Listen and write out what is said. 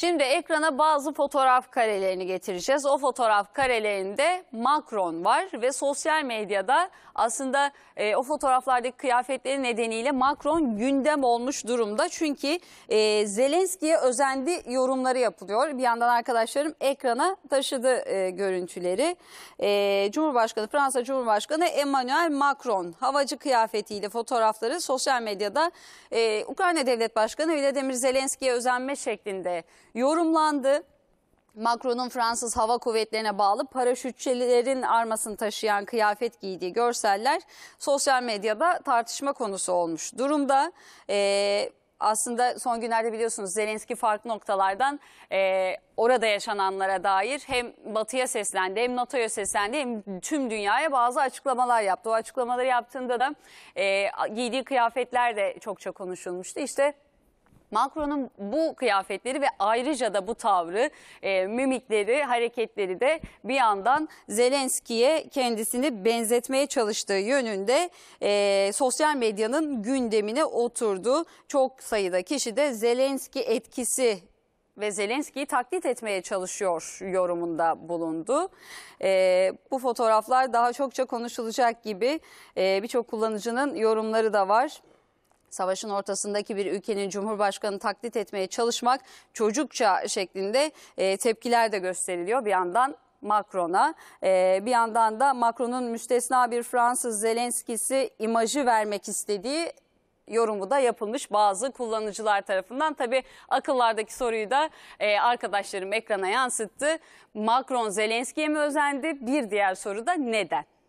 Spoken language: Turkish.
Şimdi ekrana bazı fotoğraf karelerini getireceğiz. O fotoğraf karelerinde Macron var ve sosyal medyada aslında e, o fotoğraflardaki kıyafetleri nedeniyle Macron gündem olmuş durumda. Çünkü e, Zelenski'ye özendi yorumları yapılıyor. Bir yandan arkadaşlarım ekrana taşıdı e, görüntüleri. E, Cumhurbaşkanı Fransa Cumhurbaşkanı Emmanuel Macron havacı kıyafetiyle fotoğrafları sosyal medyada e, Ukrayna Devlet Başkanı Vladimir Zelenski'ye özenme şeklinde yorumlandı. Macron'un Fransız Hava Kuvvetleri'ne bağlı paraşütçilerin armasını taşıyan kıyafet giydiği görseller sosyal medyada tartışma konusu olmuş durumda. Ee, aslında son günlerde biliyorsunuz Zelenski farklı noktalardan e, orada yaşananlara dair hem Batı'ya seslendi hem NATO'ya seslendi hem tüm dünyaya bazı açıklamalar yaptı. O açıklamaları yaptığında da e, giydiği kıyafetler de çokça konuşulmuştu. İşte Macron'un bu kıyafetleri ve ayrıca da bu tavrı, e, mimikleri, hareketleri de bir yandan Zelenski'ye kendisini benzetmeye çalıştığı yönünde e, sosyal medyanın gündemine oturdu. Çok sayıda kişi de Zelenski etkisi ve Zelenski'yi taklit etmeye çalışıyor yorumunda bulundu. E, bu fotoğraflar daha çokça konuşulacak gibi e, birçok kullanıcının yorumları da var. Savaşın ortasındaki bir ülkenin cumhurbaşkanını taklit etmeye çalışmak çocukça şeklinde e, tepkiler de gösteriliyor. Bir yandan Macron'a. Ee, bir yandan da Macron'un müstesna bir Fransız Zelenskisi imajı vermek istediği yorumu da yapılmış bazı kullanıcılar tarafından. Tabi akıllardaki soruyu da e, arkadaşlarım ekrana yansıttı. Macron Zelenski'ye mi özendi? Bir diğer soru da neden?